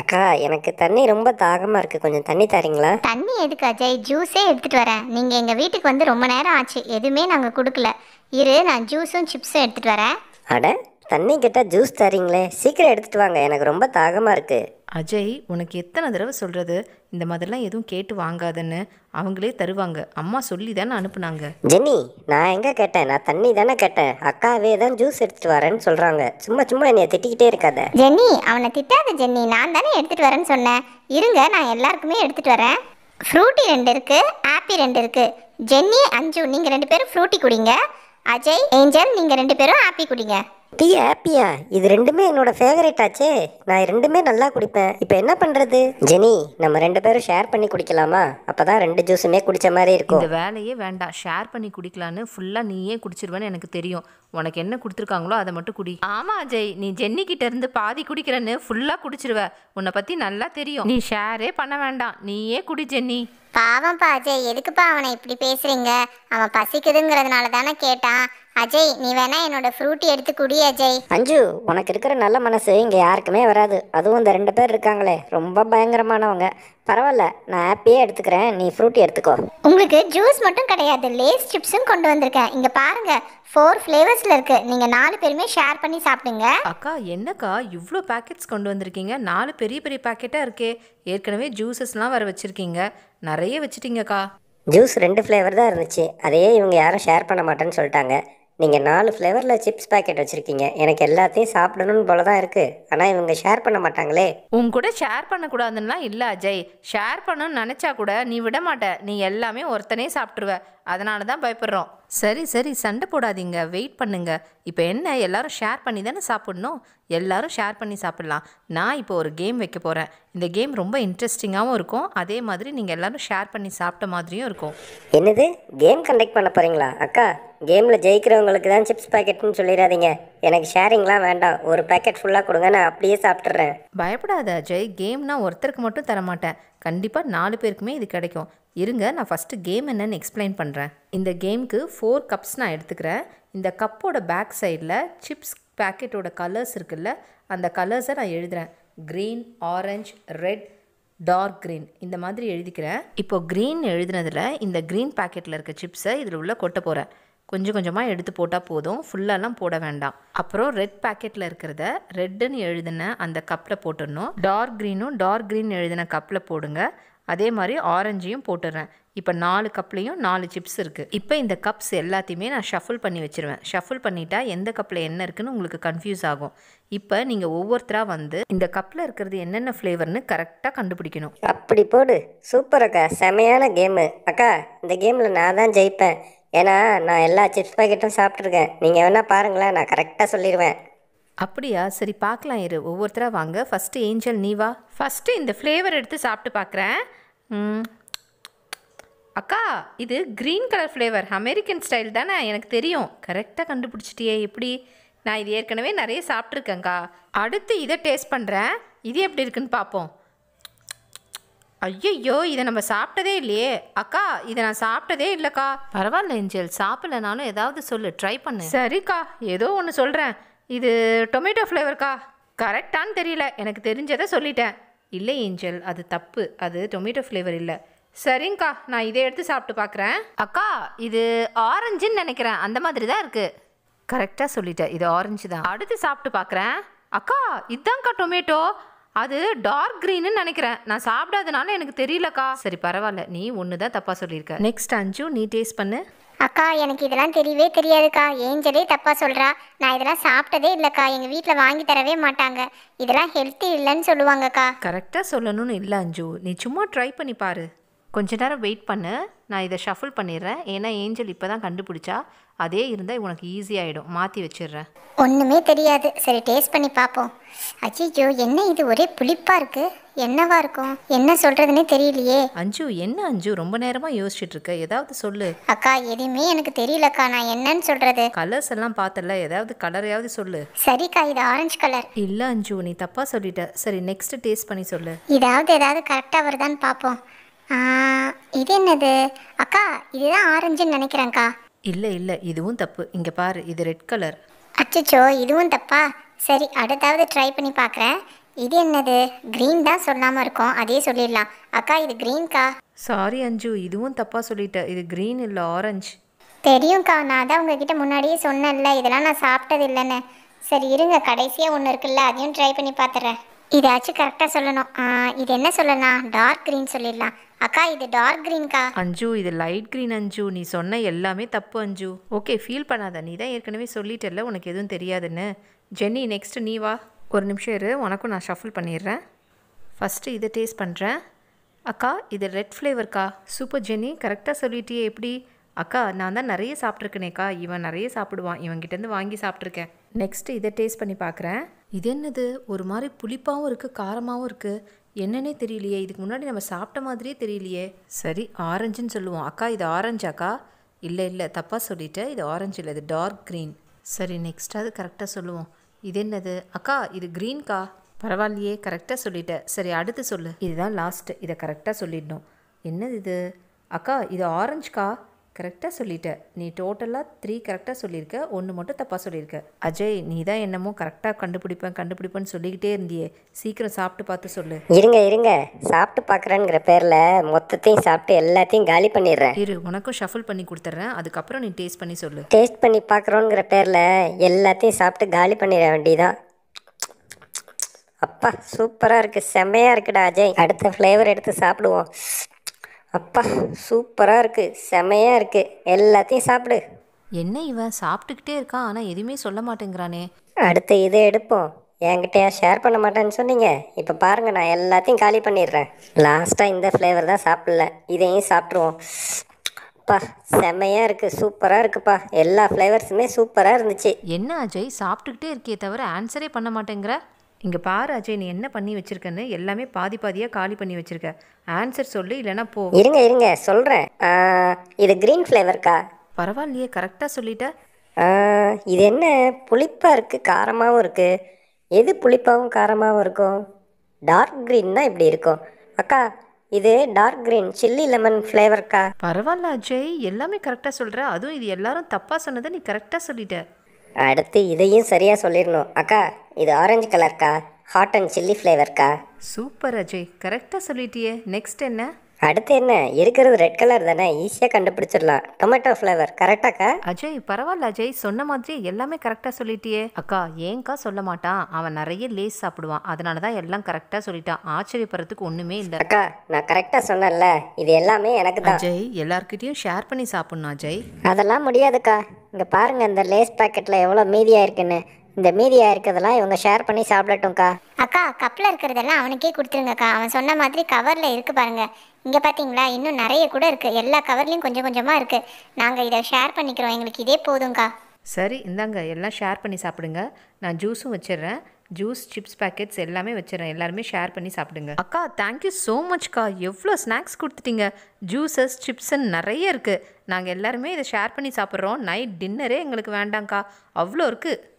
அக்கா எனக்கு தண்ணி ரொம்ப தாகமாக இருக்குது கொஞ்சம் தண்ணி தரீங்களா தண்ணி எதுக்கு அஜய் ஜூஸே எடுத்துகிட்டு வரேன் நீங்கள் எங்கள் வீட்டுக்கு வந்து ரொம்ப நேரம் ஆச்சு எதுவுமே நாங்கள் கொடுக்கல இரு நான் ஜூஸும் சிப்ஸும் எடுத்துகிட்டு வரேன் அட தண்ணி கேட்டால் ஜூஸ் தரீங்களே சீக்கிரம் எடுத்துகிட்டு வாங்க எனக்கு ரொம்ப தாகமாக இருக்குது அஜய் உனக்கு எத்தனை தடவை சொல்கிறது இந்த மாதிரிலாம் எதுவும் கேட்டு வாங்காதன்னு அவங்களே தருவாங்க அம்மா சொல்லி தானே அனுப்புனாங்க ஜெனி நான் எங்கே கேட்டேன் நான் தண்ணி தானே கேட்டேன் அக்காவே தான் ஜூஸ் எடுத்துட்டு வரேன்னு சொல்கிறாங்க சும்மா சும்மா என்னை திட்டிக்கிட்டே இருக்காத ஜெனி அவனை திட்டாத ஜெனி நான் தானே எடுத்துகிட்டு வரேன்னு சொன்னேன் இருங்க நான் எல்லாருக்குமே எடுத்துகிட்டு வரேன் ஃப்ரூட்டி ரெண்டு இருக்குது ஆப்பி ரெண்டு இருக்குது ஜென்னி அஞ்சு நீங்கள் ரெண்டு பேரும் ஃப்ரூட்டி குடிங்க அஜய் ஏஞ்சல் நீங்கள் ரெண்டு பேரும் ஆப்பி குடிங்க டீ ஹாப்பியா இது ரெண்டுமே என்னோட ஃபேவரேட் ஆச்சு நான் ரெண்டுமே நல்லா குடிப்பேன் இப்போ என்ன பண்ணுறது ஜெனி நம்ம ரெண்டு பேரும் ஷேர் பண்ணி குடிக்கலாமா அப்போ தான் ரெண்டு ஜூஸுமே குடித்த மாதிரி இருக்கும் இந்த வேலையே வேண்டாம் ஷேர் பண்ணி குடிக்கலான்னு ஃபுல்லாக நீயே குடிச்சிருவேன்னு எனக்கு தெரியும் உனக்கு என்ன கொடுத்துருக்காங்களோ அதை மட்டும் குடி ஆமாம் அஜய் நீ ஜென்னி கிட்ட இருந்து பாதி குடிக்கிறேன்னு ஃபுல்லாக குடிச்சிருவ உன்னை பற்றி நல்லா தெரியும் நீ ஷேரே பண்ண வேண்டாம் நீயே குடி ஜென்னி பாவம்ப்பா அஜய் எதுக்குப்பா அவனை இப்படி பேசுகிறீங்க அவன் பசிக்குதுங்கிறதுனால தானே கேட்டான் அஜய் நீ வேணா என்னோட ஃப்ரூட்டி எடுத்து குடி அஜய் அஞ்சு உனக்கு இருக்கிற நல்ல மனசு இங்கே யாருக்குமே வராது அதுவும் இந்த ரெண்டு பேர் இருக்காங்களே ரொம்ப பயங்கரமானவங்க பரவாயில்ல நான் ஹாப்பியே எடுத்துக்கிறேன் நீ ஃப்ரூட்டி எடுத்துக்கோ உங்களுக்கு ஜூஸ் மட்டும் கிடையாது லேஸ் சிப்ஸும் கொண்டு வந்திருக்கேன் இங்கே பாருங்க ஃபோர் ஃப்ளேவர்ஸில் இருக்குது நீங்கள் நாலு பேருமே ஷேர் பண்ணி சாப்பிடுங்க அக்கா என்னக்கா இவ்வளோ பேக்கெட்ஸ் கொண்டு வந்திருக்கீங்க நாலு பெரிய பெரிய பேக்கெட்டா இருக்கே ஏற்கனவே ஜூஸஸ்லாம் வேறு வச்சுருக்கீங்க நிறைய வச்சுட்டீங்கக்கா ஜூஸ் ரெண்டு ஃப்ளேவர் தான் இருந்துச்சு அதையே இவங்க யாரும் ஷேர் பண்ண மாட்டேன்னு சொல்லிட்டாங்க நீங்கள் நாலு ஃப்ளேவரில் சிப்ஸ் பேக்கெட் வச்சுருக்கீங்க எனக்கு எல்லாத்தையும் சாப்பிடணும்னு போல தான் இருக்குது ஆனால் இவங்க ஷேர் பண்ண மாட்டாங்களே உன் கூட ஷேர் பண்ணக்கூடாதுன்னா இல்லை அஜய் ஷேர் பண்ணணும்னு நினச்சா கூட நீ விட மாட்ட நீ எல்லாமே ஒருத்தனே சாப்பிட்ருவ அதனால தான் பயப்படுறோம் சரி சரி சண்டை போடாதீங்க வெயிட் பண்ணுங்க இப்போ என்ன எல்லாரும் ஷேர் பண்ணி தானே சாப்பிட்ணும் எல்லாரும் ஷேர் பண்ணி சாப்பிட்லாம் நான் இப்போ ஒரு கேம் வைக்க போகிறேன் இந்த கேம் ரொம்ப இன்ட்ரெஸ்டிங்காகவும் இருக்கும் அதே மாதிரி நீங்கள் எல்லாரும் ஷேர் பண்ணி சாப்பிட்ட மாதிரியும் இருக்கும் என்னது கேம் கண்டக்ட் பண்ண போகிறீங்களா அக்கா கேமில் ஜெயிக்கிறவங்களுக்கு தான் சிப்ஸ் பேக்கெட்னு சொல்லிடாதீங்க எனக்கு ஷேரிங்லாம் வேண்டாம் ஒரு பேக்கெட் ஃபுல்லாக கொடுங்க நான் அப்படியே சாப்பிட்றேன் பயப்படாத ஜெய் கேம்னா ஒருத்தருக்கு மட்டும் தரமாட்டேன் கண்டிப்பாக நாலு பேருக்குமே இது கிடைக்கும் இருங்க நான் ஃபஸ்ட்டு கேம் என்னன்னு எக்ஸ்பிளைன் பண்ணுறேன் இந்த கேமுக்கு ஃபோர் கப்ஸ் நான் எடுத்துக்கிறேன் இந்த கப்போட பேக் சைடில் சிப்ஸ் பேக்கெட்டோட கலர்ஸ் இருக்குல்ல அந்த கலர்ஸை நான் எழுதுகிறேன் green orange red dark green இந்த மாதிரி எழுதிக்கிறேன் இப்போ க்ரீன் எழுதுனதில் இந்த க்ரீன் பேக்கெட்டில் இருக்க சிப்ஸை இதில் உள்ள கொட்ட போகிறேன் கொஞ்சம் கொஞ்சமாக எடுத்து போட்டால் போதும் ஃபுல்லாலாம் போட வேண்டாம் அப்புறம் ரெட் பேக்கெட்டில் இருக்கிறத ரெட்டுன்னு எழுதின அந்த கப்பில் போட்டுடணும் டார்க் க்ரீனும் டார்க் க்ரீன் எழுதின கப்பில் போடுங்க அதே மாதிரி ஆரஞ்சையும் போட்டுடுறேன் இப்போ நாலு கப்லேயும் நாலு சிப்ஸ் இருக்குது இப்போ இந்த கப்ஸ் எல்லாத்தையுமே நான் ஷஃபிள் பண்ணி வச்சுருவேன் ஷஃபிள் பண்ணிட்டா எந்த கப்பில் என்ன இருக்குன்னு உங்களுக்கு கன்ஃபியூஸ் ஆகும் இப்போ நீங்கள் ஒவ்வொருத்தராக வந்து இந்த கப்பில் இருக்கிறது என்னென்ன ஃப்ளேவர்னு கரெக்டாக கண்டுபிடிக்கணும் அப்படி போடு சூப்பர் அக்கா செமையான கேமு அக்கா இந்த கேமில் நான் தான் ஜெயிப்பேன் ஏன்னா நான் எல்லா சிப்ஸ் பாக்கெட்டும் சாப்பிட்ருக்கேன் நீங்கள் வேணால் பாருங்களேன் நான் கரெக்டாக சொல்லிடுவேன் அப்படியா சரி பார்க்கலாம் இரு ஒவ்வொருத்தராக வாங்க ஃபஸ்ட்டு ஏஞ்சல் நீ வா ஃபஸ்ட்டு இந்த ஃப்ளேவர் எடுத்து சாப்பிட்டு பார்க்குறேன் அக்கா இது green colour flavour American style தானே எனக்கு தெரியும் கரெக்டாக கண்டுபிடிச்சிட்டியே எப்படி நான் இது ஏற்கனவே நிறைய சாப்பிட்ருக்கேங்க்கா அடுத்து இதை டேஸ்ட் பண்ணுறேன் இது எப்படி இருக்குன்னு பார்ப்போம் ஐயையோ இதை நம்ம சாப்பிட்டதே இல்லையே அக்கா இதை நான் சாப்பிட்டதே இல்லைக்கா பரவாயில்ல ஏஞ்சல் சாப்பிடலனாலும் ஏதாவது சொல்லு ட்ரை பண்ணு சரிக்கா ஏதோ ஒன்று சொல்கிறேன் இது டொமேட்டோ ஃப்ளேவர்க்கா கரெக்டான்னு தெரியல எனக்கு தெரிஞ்சதை சொல்லிட்டேன் இல்லை ஏஞ்சல் அது தப்பு அது டொமேட்டோ ஃப்ளேவர் இல்லை சரிங்கக்கா நான் இதை எடுத்து சாப்பிட்டு பார்க்குறேன் அக்கா இது ஆரஞ்சுன்னு நினைக்கிறேன் அந்த மாதிரி தான் இருக்குது கரெக்டாக சொல்லிட்டேன் இது ஆரஞ்சு தான் அடுத்து சாப்பிட்டு பார்க்குறேன் அக்கா இதுதான்க்கா டொமேட்டோ அது டார்க் கிரீன் நினைக்கிறேன் நான் சாப்பிடாதனால எனக்கு தெரியலக்கா சரி பரவாயில்ல நீ ஒன்று தான் தப்பாக சொல்லியிருக்க நெக்ஸ்ட் அஞ்சு நீ டேஸ்ட் பண்ணு அக்கா எனக்கு இதெல்லாம் தெரியவே தெரியாதுக்கா ஏஞ்சலே தப்பாக சொல்றா நான் இதெல்லாம் சாப்பிட்டதே இல்லைக்கா எங்கள் வீட்டில் வாங்கி தரவே மாட்டாங்க இதெல்லாம் ஹெல்த்தி இல்லைன்னு சொல்லுவாங்கக்கா கரெக்டாக சொல்லணும்னு இல்லை அஞ்சு நீ சும்மா ட்ரை பண்ணி பாரு கொஞ்ச நேரம் வெயிட் பண்ணு நான் இதை ஷஃபிள் பண்ணிடுறேன் ஏன்னா ஏஞ்சல் இப்போ தான் கண்டுபிடிச்சா அதே இருந்தால் உனக்கு ஈஸியாகிடும் மாற்றி வச்சிடுறேன் ஒன்றுமே தெரியாது சரி டேஸ்ட் பண்ணி பார்ப்போம் அஜிஜோ என்ன இது ஒரே புளிப்பாக இருக்குது என்னவா இருக்கும் என்ன சொல்கிறதுனே தெரியலையே அஞ்சு என்ன அஞ்சு ரொம்ப நேரமாக யோசிச்சுட்டு இருக்க ஏதாவது சொல்லு அக்கா எதுவுமே எனக்கு தெரியலக்கா நான் என்னன்னு சொல்கிறது கலர்ஸ் எல்லாம் பார்த்தல ஏதாவது கலரையாவது சொல்லு சரிக்கா இது ஆரஞ்சு கலர் இல்லை அஞ்சு நீ தப்பாக சொல்லிட்ட சரி நெக்ஸ்ட் டேஸ்ட் பண்ணி சொல்லு இதாவது ஏதாவது கரெக்டாக வருதான்னு பார்ப்போம் இது என்னது அக்கா இதுதான் ஆரஞ்சுன்னு நினைக்கிறேங்க்கா இல்லை இல்லை இதுவும் தப்பு இங்கே பாரு இது ரெட் கலர் அச்சச்சோ இதுவும் தப்பா சரி அடுத்தாவது ட்ரை பண்ணி பார்க்குறேன் இது என்னது க்ரீன் தான் சொல்லாமல் இருக்கும் அதே சொல்லிடலாம் அக்கா இது க்ரீன்க்கா சாரி அஞ்சு இதுவும் தப்பாக சொல்லிட்டேன் இது க்ரீன் இல்லை ஆரஞ்சு தெரியும்க்கா நான் தான் உங்ககிட்ட முன்னாடியே சொன்னேன்ல இதெல்லாம் நான் சாப்பிட்டது இல்லைன்னு சரி இருங்க கடைசியாக ஒன்று இருக்குல்ல அதையும் ட்ரை பண்ணி பார்த்துறேன் இதாச்சும் கரெக்டாக சொல்லணும் இது என்ன சொல்லலாம் டார்க் க்ரீன் சொல்லிடலாம் அக்கா இது டார்க் க்ரீன்க்கா அஞ்சு இது லைட் க்ரீன் அஞ்சு நீ சொன்ன எல்லாமே தப்பு அஞ்சு ஓகே ஃபீல் பண்ணாத நீ தான் ஏற்கனவே சொல்லிட்டல உனக்கு எதுவும் தெரியாதுன்னு ஜென்னி நெக்ஸ்ட் நீ வா ஒரு நிமிஷம் இரு உனக்கும் நான் ஷஃபிள் பண்ணிடுறேன் ஃபஸ்ட்டு இதை டேஸ்ட் பண்ணுறேன் அக்கா இது ரெட் ஃப்ளேவர்க்கா சூப்பர் ஜெனி கரெக்டாக சொல்லிட்டியே எப்படி அக்கா நான் தான் நிறைய சாப்பிட்ருக்கேனேக்கா இவன் நிறைய சாப்பிடுவான் இவங்கிட்டேருந்து வாங்கி சாப்பிட்ருக்கேன் நெக்ஸ்ட்டு இதை டேஸ்ட் பண்ணி பார்க்குறேன் இது என்னது ஒரு மாதிரி புளிப்பாகவும் இருக்குது காரமாகவும் இருக்குது என்னன்னே தெரியலையே இதுக்கு முன்னாடி நம்ம சாப்பிட்ட மாதிரியே தெரியலையே சரி ஆரஞ்சுன்னு சொல்லுவோம் அக்கா இது ஆரஞ்சாக்கா இல்லை இல்லை தப்பாக சொல்லிட்டேன் இது ஆரஞ்சு இல்லை இது டார்க் க்ரீன் சரி நெக்ஸ்ட் அது கரெக்டாக சொல்லுவோம் இது என்னது அக்கா இது க்ரீன்க்கா பரவாயில்லையே கரெக்டாக சொல்லிட்டேன் சரி அடுத்து சொல்லு இதுதான் லாஸ்ட்டு இதை கரெக்டாக சொல்லிடணும் என்னது இது அக்கா இது ஆரஞ்சுக்கா கரெக்டாக சொல்லிட்ட நீ டோட்டலாக த்ரீ கரெக்டாக சொல்லியிருக்க ஒன்று மட்டும் தப்பாக சொல்லியிருக்க அஜய் நீ தான் என்னமோ கரெக்டாக கண்டுபிடிப்பேன் கண்டுபிடிப்பேன்னு சொல்லிக்கிட்டே இருந்தியே சீக்கிரம் சாப்பிட்டு பார்த்து சொல்லு இருங்க இருங்க சாப்பிட்டு பார்க்குறேங்கிற பேரில் மொத்தத்தையும் சாப்பிட்டு எல்லாத்தையும் காலி பண்ணிடுறேன் இரு உனக்கும் ஷஃபில் பண்ணி கொடுத்துட்றேன் அதுக்கப்புறம் நீ டேஸ்ட் பண்ணி சொல்லு டேஸ்ட் பண்ணி பார்க்குறோங்கிற பேரில் எல்லாத்தையும் சாப்பிட்டு காலி பண்ணிட வேண்டியதான் அப்பா சூப்பராக இருக்குது செம்மையாக இருக்குடா அஜய் அடுத்த ஃப்ளேவர் எடுத்து சாப்பிடுவோம் அப்பா சூப்பராக இருக்குது செமையாக இருக்குது எல்லாத்தையும் சாப்பிடு என்ன இவன் சாப்பிட்டுக்கிட்டே இருக்கான் ஆனால் எதுவுமே சொல்ல மாட்டேங்கிறானே அடுத்து இதை எடுப்போம் என்கிட்டயா ஷேர் பண்ண மாட்டேன்னு சொன்னீங்க இப்போ பாருங்கள் நான் எல்லாத்தையும் காலி பண்ணிடுறேன் லாஸ்ட்டாக இந்த ஃப்ளேவர் தான் சாப்பிடல இதையும் சாப்பிட்ருவோம் அப்பா செம்மையாக இருக்குது சூப்பராக இருக்குப்பா எல்லா ஃப்ளேவர்ஸுமே சூப்பராக இருந்துச்சு என்ன அஜய் சாப்பிட்டுக்கிட்டே இருக்கே தவிர ஆன்சரே பண்ண மாட்டேங்கிற இங்கே பாரு அஜய் நீ என்ன பண்ணி வச்சிருக்கன்னு எல்லாமே பாதி பாதியாக காலி பண்ணி வச்சிருக்க ஆன்சர் சொல்லு இல்லைனா போ இருங்க இருங்க சொல்கிறேன் இது க்ரீன் ஃப்ளேவர்க்கா பரவாயில்லையே கரெக்டாக சொல்லிட்ட இது என்ன புளிப்பாக இருக்குது காரமாகவும் இருக்குது எது புளிப்பாகவும் காரமாகவும் இருக்கும் டார்க் க்ரீன் தான் இப்படி இருக்கும் அக்கா இது டார்க் க்ரீன் சில்லி லெமன் ஃப்ளேவர்க்கா பரவாயில்ல அஜய் எல்லாமே கரெக்டாக சொல்கிற அதுவும் இது எல்லாரும் தப்பாக சொன்னதை நீ கரெக்டாக சொல்லிட்ட அடுத்து இதையும் சரியாக சொல்லிடணும் அக்கா இது ஆரஞ்சு கலர்க்கா ஹாட் அண்ட் சில்லி ஃப்ளேவர்க்கா சூப்பர் அஜய் கரெக்டாக சொல்லிட்டியே நெக்ஸ்ட் என்ன அடுத்து என்ன இருக்கிறது ரெட் கலர் தானே ஈஸியாக கண்டுபிடிச்சிடலாம் டொமேட்டோ ஃப்ளேவர் கரெக்டாக்கா அஜய் பரவாயில்ல அஜய் சொன்ன மாதிரி எல்லாமே கரெக்டாக சொல்லிட்டியே அக்கா ஏங்கா சொல்ல மாட்டான் அவன் நிறைய லேஸ் சாப்பிடுவான் அதனால தான் எல்லாம் கரெக்டாக சொல்லிட்டான் ஆச்சரியப்படுறதுக்கு ஒன்றுமே இல்லை அக்கா நான் கரெக்டாக சொன்னேன்ல இது எல்லாமே எனக்கு தான் அஜய் எல்லாருக்கிட்டையும் ஷேர் பண்ணி சாப்பிடணும் அஜய் அதெல்லாம் முடியாதுக்கா இங்கே பாருங்கள் இந்த லேஸ் பாக்கெட்டில் எவ்வளோ மீதியாக இருக்குன்னு இந்த மீதியாக இருக்கிறதெல்லாம் இவங்க ஷேர் பண்ணி சாப்பிடட்டும்க்கா அக்கா கப்பில் இருக்கிறதெல்லாம் அவனுக்கே கொடுத்துருங்கக்கா அவன் சொன்ன மாதிரி கவரில் இருக்குது பாருங்க இங்கே பார்த்தீங்களா இன்னும் நிறைய கூட இருக்குது எல்லா கவர்லேயும் கொஞ்சம் கொஞ்சமாக இருக்குது நாங்கள் இதை ஷேர் பண்ணிக்கிறோம் எங்களுக்கு இதே போதும்க்கா சரி இந்தாங்க எல்லாம் ஷேர் பண்ணி சாப்பிடுங்க நான் ஜூஸும் வச்சிடுறேன் ஜூஸ் சிப்ஸ் பேக்கெட்ஸ் எல்லாமே வச்சிடறேன் எல்லாருமே ஷேர் பண்ணி சாப்பிடுங்க அக்கா தேங்க்யூ ஸோ மச்க்கா எவ்வளோ ஸ்நாக்ஸ் கொடுத்துட்டீங்க ஜூஸஸ் சிப்ஸுன்னு நிறைய இருக்குது நாங்கள் எல்லாருமே இதை ஷேர் பண்ணி சாப்பிட்றோம் நைட் டின்னரே எங்களுக்கு வேண்டாங்க்கா அவ்வளோ இருக்குது